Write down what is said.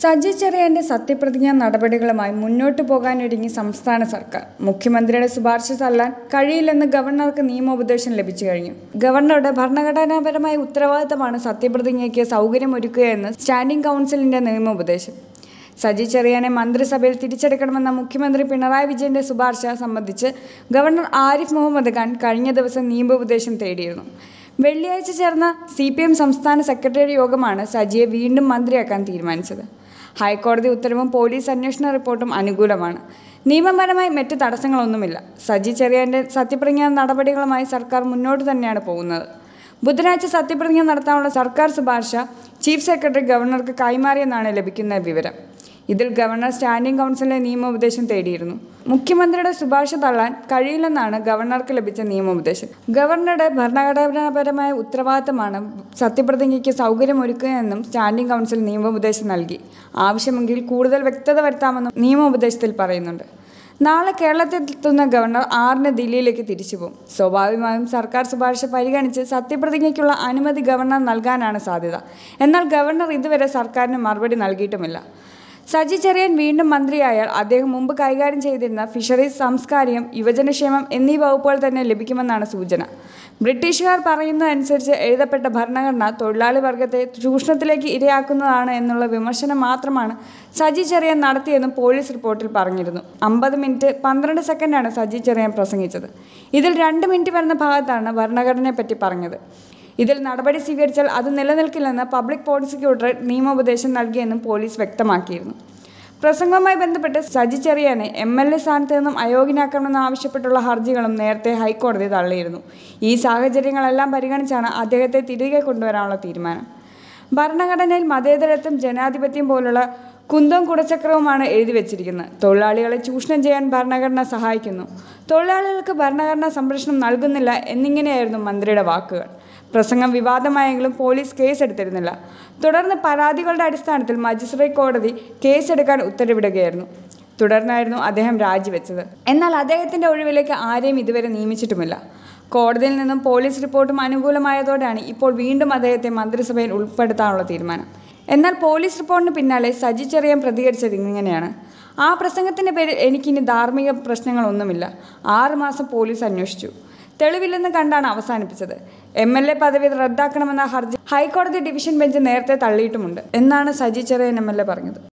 സജി ചെറിയാന്റെ സത്യപ്രതിജ്ഞാ നടപടികളുമായി മുന്നോട്ടു പോകാനൊരുങ്ങി സംസ്ഥാന സർക്കാർ മുഖ്യമന്ത്രിയുടെ ശുപാർശ തള്ളാൻ കഴിയില്ലെന്ന് ഗവർണർക്ക് നിയമോപദേശം ലഭിച്ചു കഴിഞ്ഞു ഗവർണറുടെ ഭരണഘടനാപരമായ ഉത്തരവാദിത്തമാണ് സത്യപ്രതിജ്ഞയ്ക്ക് സൗകര്യമൊരുക്കുക എന്ന് സ്റ്റാൻഡിംഗ് കൗൺസിലിന്റെ നിയമോപദേശം സജി ചെറിയാനെ മന്ത്രിസഭയിൽ തിരിച്ചെടുക്കണമെന്ന മുഖ്യമന്ത്രി പിണറായി വിജയന്റെ ശുപാർശ സംബന്ധിച്ച് ഗവർണർ ആരിഫ് മുഹമ്മദ് ഖാൻ കഴിഞ്ഞ ദിവസം നിയമോപദേശം തേടിയിരുന്നു വെള്ളിയാഴ്ച ചേർന്ന സി പി എം സംസ്ഥാന സെക്രട്ടറി യോഗമാണ് സജിയെ വീണ്ടും മന്ത്രിയാക്കാൻ തീരുമാനിച്ചത് ഹൈക്കോടതി ഉത്തരവും പോലീസ് അന്വേഷണ റിപ്പോർട്ടും അനുകൂലമാണ് നിയമപരമായി മറ്റ് തടസ്സങ്ങളൊന്നുമില്ല സജി ചെറിയാൻ്റെ സത്യപ്രതിജ്ഞാ നടപടികളുമായി സർക്കാർ മുന്നോട്ട് തന്നെയാണ് പോകുന്നത് ബുധനാഴ്ച സത്യപ്രതിജ്ഞ നടത്താനുള്ള സർക്കാർ ശുപാർശ ചീഫ് സെക്രട്ടറി ഗവർണർക്ക് കൈമാറിയെന്നാണ് ലഭിക്കുന്ന വിവരം ഇതിൽ ഗവർണർ സ്റ്റാൻഡിംഗ് കൗൺസിലിനെ നിയമോപദേശം തേടിയിരുന്നു മുഖ്യമന്ത്രിയുടെ ശുപാർശ തള്ളാൻ കഴിയില്ലെന്നാണ് ഗവർണർക്ക് ലഭിച്ച നിയമോപദേശം ഗവർണറുടെ ഭരണഘടനാപരമായ ഉത്തരവാദിത്തമാണ് സത്യപ്രതിജ്ഞയ്ക്ക് സൗകര്യമൊരുക്കുക എന്നും സ്റ്റാൻഡിംഗ് കൗൺസിൽ നിയമോപദേശം നൽകി ആവശ്യമെങ്കിൽ കൂടുതൽ വ്യക്തത വരുത്താമെന്നും നിയമോപദേശത്തിൽ പറയുന്നുണ്ട് നാളെ എത്തുന്ന ഗവർണർ ആറിന് ദില്ലിയിലേക്ക് തിരിച്ചു പോകും സ്വാഭാവികമായും സർക്കാർ ശുപാർശ പരിഗണിച്ച് സത്യപ്രതിജ്ഞയ്ക്കുള്ള അനുമതി ഗവർണർ നൽകാനാണ് സാധ്യത എന്നാൽ ഗവർണർ ഇതുവരെ സർക്കാരിന് മറുപടി നൽകിയിട്ടുമില്ല സജി ചെറിയാൻ വീണ്ടും മന്ത്രിയായാൽ അദ്ദേഹം മുമ്പ് കൈകാര്യം ചെയ്തിരുന്ന ഫിഷറീസ് സാംസ്കാരികം യുവജനക്ഷേമം എന്നീ വകുപ്പുകൾ തന്നെ ലഭിക്കുമെന്നാണ് സൂചന ബ്രിട്ടീഷുകാർ പറയുന്നതനുസരിച്ച് എഴുതപ്പെട്ട ഭരണഘടന തൊഴിലാളി വർഗത്തെ ചൂഷണത്തിലേക്ക് ഇരയാക്കുന്നതാണ് എന്നുള്ള വിമർശനം മാത്രമാണ് സജി ചെറിയാൻ നടത്തിയെന്നും പോലീസ് റിപ്പോർട്ടിൽ പറഞ്ഞിരുന്നു അമ്പത് മിനിറ്റ് പന്ത്രണ്ട് സെക്കൻഡാണ് സജി ചെറിയാൻ പ്രസംഗിച്ചത് ഇതിൽ രണ്ട് മിനിറ്റ് വരുന്ന ഭാഗത്താണ് ഭരണഘടനയെപ്പറ്റി പറഞ്ഞത് ഇതിൽ നടപടി സ്വീകരിച്ചാൽ അത് നിലനിൽക്കില്ലെന്ന് പബ്ലിക് പ്രോസിക്യൂട്ടർ നിയമോപദേശം നൽകിയെന്നും പോലീസ് വ്യക്തമാക്കിയിരുന്നു പ്രസംഗവുമായി ബന്ധപ്പെട്ട് സജി ചെറിയാനെ എം എൽ എ സ്ഥാനത്ത് നിന്നും അയോഗ്യനാക്കണമെന്ന് ആവശ്യപ്പെട്ടുള്ള ഹർജികളും നേരത്തെ ഹൈക്കോടതി തള്ളിയിരുന്നു ഈ സാഹചര്യങ്ങളെല്ലാം പരിഗണിച്ചാണ് അദ്ദേഹത്തെ തിരികെ കൊണ്ടുവരാനുള്ള തീരുമാനം ഭരണഘടനയിൽ മതേതരത്വം ജനാധിപത്യം പോലുള്ള കുന്തവും കുടച്ചക്രവുമാണ് എഴുതി വച്ചിരിക്കുന്നത് തൊഴിലാളികളെ ചൂഷണം ചെയ്യാൻ ഭരണഘടന സഹായിക്കുന്നു തൊഴിലാളികൾക്ക് ഭരണഘടനാ സംരക്ഷണം നൽകുന്നില്ല എന്നിങ്ങനെയായിരുന്നു മന്ത്രിയുടെ വാക്കുകൾ പ്രസംഗം വിവാദമായെങ്കിലും പോലീസ് കേസെടുത്തിരുന്നില്ല തുടർന്ന് പരാതികളുടെ അടിസ്ഥാനത്തിൽ മജിസ്ട്രേറ്റ് കോടതി കേസെടുക്കാൻ ഉത്തരവിടുകയായിരുന്നു തുടർന്നായിരുന്നു അദ്ദേഹം രാജിവെച്ചത് എന്നാൽ അദ്ദേഹത്തിൻ്റെ ഒഴിവിലേക്ക് ആരെയും ഇതുവരെ നിയമിച്ചിട്ടുമില്ല കോടതിയിൽ നിന്നും പോലീസ് റിപ്പോർട്ടും അനുകൂലമായതോടെയാണ് ഇപ്പോൾ വീണ്ടും അദ്ദേഹത്തെ മന്ത്രിസഭയിൽ ഉൾപ്പെടുത്താനുള്ള തീരുമാനം എന്നാൽ പോലീസ് റിപ്പോർട്ടിന് പിന്നാലെ സജി ചെറിയാൻ പ്രതികരിച്ചത് ഇങ്ങനെയാണ് ആ പ്രസംഗത്തിൻ്റെ പേരിൽ എനിക്കിനി ധാർമ്മിക പ്രശ്നങ്ങളൊന്നുമില്ല ആറ് മാസം പോലീസ് അന്വേഷിച്ചു തെളിവില്ലെന്ന് കണ്ടാണ് അവസാനിപ്പിച്ചത് എം എൽ എ പദവി റദ്ദാക്കണമെന്ന ഹർജി ഹൈക്കോടതി ഡിവിഷൻ ബെഞ്ച് നേരത്തെ തള്ളിയിട്ടുമുണ്ട് എന്നാണ് Saji Cheriyan M L A പറഞ്ഞത്